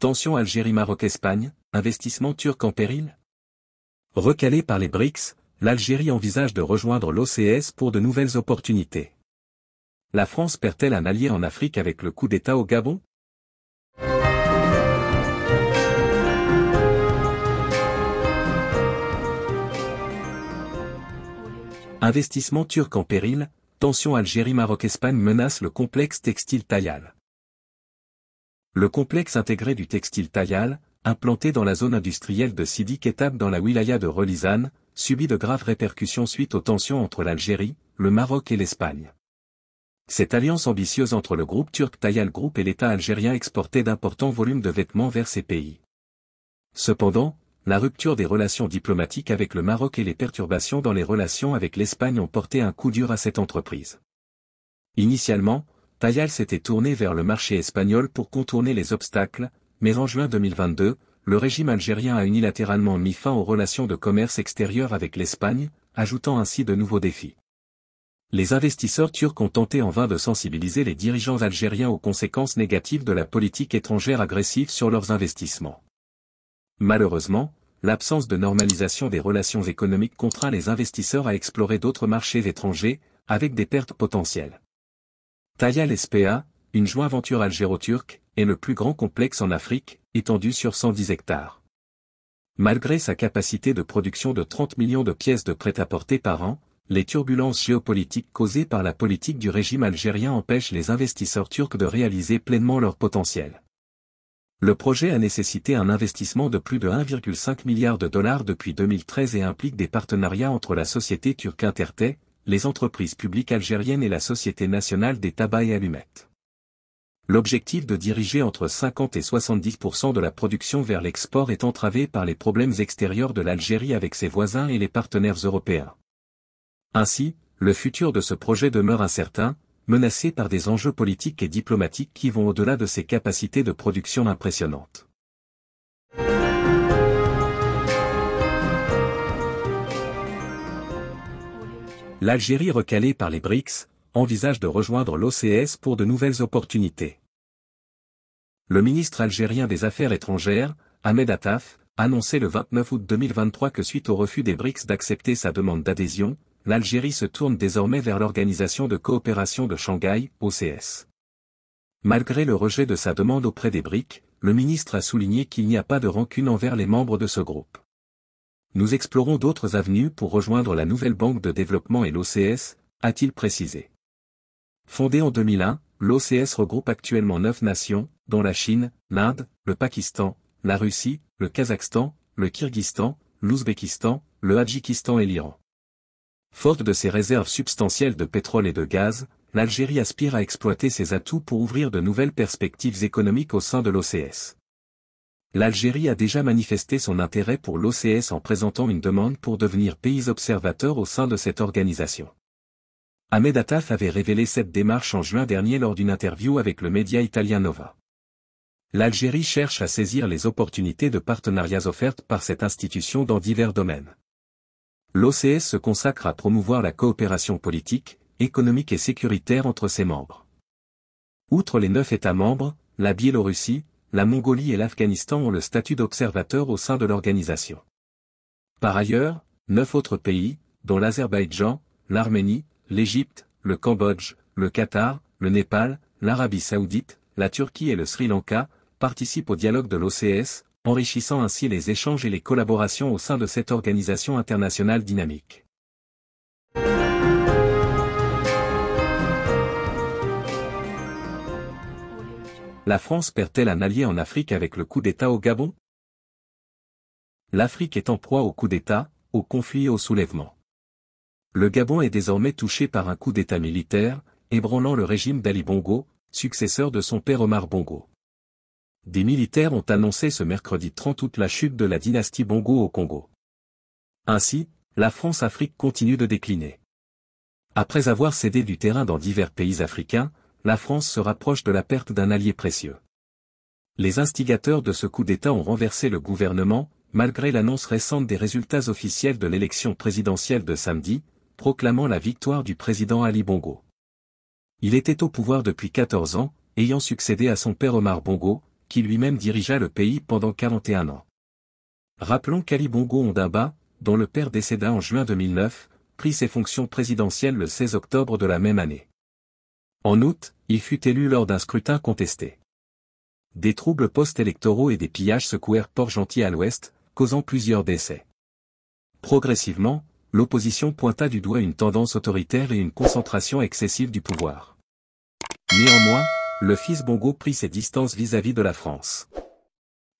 Tension Algérie-Maroc-Espagne, investissement turc en péril Recalé par les BRICS, l'Algérie envisage de rejoindre l'OCS pour de nouvelles opportunités. La France perd-elle un allié en Afrique avec le coup d'État au Gabon Investissement turc en péril, tension Algérie-Maroc-Espagne menace le complexe textile taillal. Le complexe intégré du textile Tayal, implanté dans la zone industrielle de Sidi Ketab dans la wilaya de Relizane, subit de graves répercussions suite aux tensions entre l'Algérie, le Maroc et l'Espagne. Cette alliance ambitieuse entre le groupe turc Tayal Group et l'État algérien exportait d'importants volumes de vêtements vers ces pays. Cependant, la rupture des relations diplomatiques avec le Maroc et les perturbations dans les relations avec l'Espagne ont porté un coup dur à cette entreprise. Initialement, Tayal s'était tourné vers le marché espagnol pour contourner les obstacles, mais en juin 2022, le régime algérien a unilatéralement mis fin aux relations de commerce extérieur avec l'Espagne, ajoutant ainsi de nouveaux défis. Les investisseurs turcs ont tenté en vain de sensibiliser les dirigeants algériens aux conséquences négatives de la politique étrangère agressive sur leurs investissements. Malheureusement, l'absence de normalisation des relations économiques contraint les investisseurs à explorer d'autres marchés étrangers, avec des pertes potentielles. Tayal SPA, une joint-venture algéro-turque, est le plus grand complexe en Afrique, étendu sur 110 hectares. Malgré sa capacité de production de 30 millions de pièces de prêt-à-porter par an, les turbulences géopolitiques causées par la politique du régime algérien empêchent les investisseurs turcs de réaliser pleinement leur potentiel. Le projet a nécessité un investissement de plus de 1,5 milliard de dollars depuis 2013 et implique des partenariats entre la société turque Intertech, les entreprises publiques algériennes et la Société nationale des tabacs et allumettes. L'objectif de diriger entre 50 et 70% de la production vers l'export est entravé par les problèmes extérieurs de l'Algérie avec ses voisins et les partenaires européens. Ainsi, le futur de ce projet demeure incertain, menacé par des enjeux politiques et diplomatiques qui vont au-delà de ses capacités de production impressionnantes. L'Algérie recalée par les BRICS envisage de rejoindre l'OCS pour de nouvelles opportunités. Le ministre algérien des Affaires étrangères, Ahmed Attaf, annoncé le 29 août 2023 que suite au refus des BRICS d'accepter sa demande d'adhésion, l'Algérie se tourne désormais vers l'Organisation de coopération de Shanghai, OCS. Malgré le rejet de sa demande auprès des BRICS, le ministre a souligné qu'il n'y a pas de rancune envers les membres de ce groupe. Nous explorons d'autres avenues pour rejoindre la nouvelle Banque de développement et l'OCS, a-t-il précisé. Fondée en 2001, l'OCS regroupe actuellement neuf nations, dont la Chine, l'Inde, le Pakistan, la Russie, le Kazakhstan, le Kyrgyzstan, l'Ouzbékistan, le Tadjikistan et l'Iran. Forte de ses réserves substantielles de pétrole et de gaz, l'Algérie aspire à exploiter ses atouts pour ouvrir de nouvelles perspectives économiques au sein de l'OCS l'Algérie a déjà manifesté son intérêt pour l'OCS en présentant une demande pour devenir pays observateur au sein de cette organisation. Ahmed Attaf avait révélé cette démarche en juin dernier lors d'une interview avec le média italien Nova. L'Algérie cherche à saisir les opportunités de partenariats offertes par cette institution dans divers domaines. L'OCS se consacre à promouvoir la coopération politique, économique et sécuritaire entre ses membres. Outre les neuf États membres, la Biélorussie, la Mongolie et l'Afghanistan ont le statut d'observateur au sein de l'organisation. Par ailleurs, neuf autres pays, dont l'Azerbaïdjan, l'Arménie, l'Égypte, le Cambodge, le Qatar, le Népal, l'Arabie saoudite, la Turquie et le Sri Lanka, participent au dialogue de l'OCS, enrichissant ainsi les échanges et les collaborations au sein de cette organisation internationale dynamique. La France perd-elle un allié en Afrique avec le coup d'État au Gabon L'Afrique est en proie au coup d'État, au conflit et au soulèvement. Le Gabon est désormais touché par un coup d'État militaire, ébranlant le régime d'Ali Bongo, successeur de son père Omar Bongo. Des militaires ont annoncé ce mercredi 30 août la chute de la dynastie Bongo au Congo. Ainsi, la France-Afrique continue de décliner. Après avoir cédé du terrain dans divers pays africains, la France se rapproche de la perte d'un allié précieux. Les instigateurs de ce coup d'État ont renversé le gouvernement, malgré l'annonce récente des résultats officiels de l'élection présidentielle de samedi, proclamant la victoire du président Ali Bongo. Il était au pouvoir depuis 14 ans, ayant succédé à son père Omar Bongo, qui lui-même dirigea le pays pendant 41 ans. Rappelons qu'Ali Bongo Ondaba, dont le père décéda en juin 2009, prit ses fonctions présidentielles le 16 octobre de la même année. En août, il fut élu lors d'un scrutin contesté. Des troubles post-électoraux et des pillages secouèrent Port-Gentil à l'ouest, causant plusieurs décès. Progressivement, l'opposition pointa du doigt une tendance autoritaire et une concentration excessive du pouvoir. Néanmoins, le fils Bongo prit ses distances vis-à-vis de la France.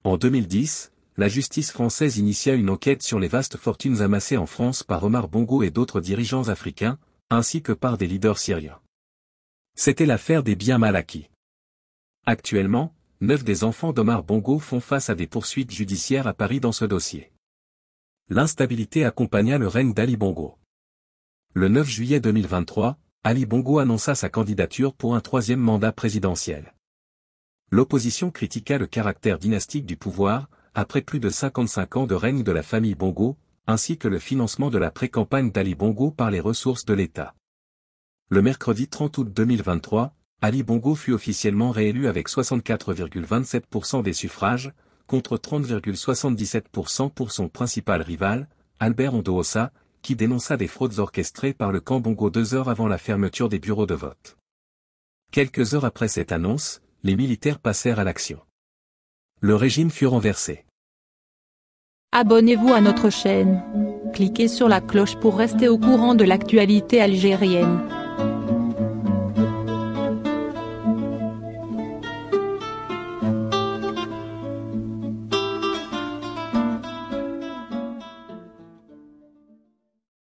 En 2010, la justice française initia une enquête sur les vastes fortunes amassées en France par Omar Bongo et d'autres dirigeants africains, ainsi que par des leaders syriens. C'était l'affaire des biens mal acquis. Actuellement, neuf des enfants d'Omar Bongo font face à des poursuites judiciaires à Paris dans ce dossier. L'instabilité accompagna le règne d'Ali Bongo. Le 9 juillet 2023, Ali Bongo annonça sa candidature pour un troisième mandat présidentiel. L'opposition critiqua le caractère dynastique du pouvoir, après plus de 55 ans de règne de la famille Bongo, ainsi que le financement de la pré-campagne d'Ali Bongo par les ressources de l'État le mercredi 30 août 2023, Ali Bongo fut officiellement réélu avec 64,27% des suffrages, contre 30,77% pour son principal rival, Albert Ondoosa, qui dénonça des fraudes orchestrées par le camp Bongo deux heures avant la fermeture des bureaux de vote. Quelques heures après cette annonce, les militaires passèrent à l'action. Le régime fut renversé. Abonnez-vous à notre chaîne. Cliquez sur la cloche pour rester au courant de l'actualité algérienne.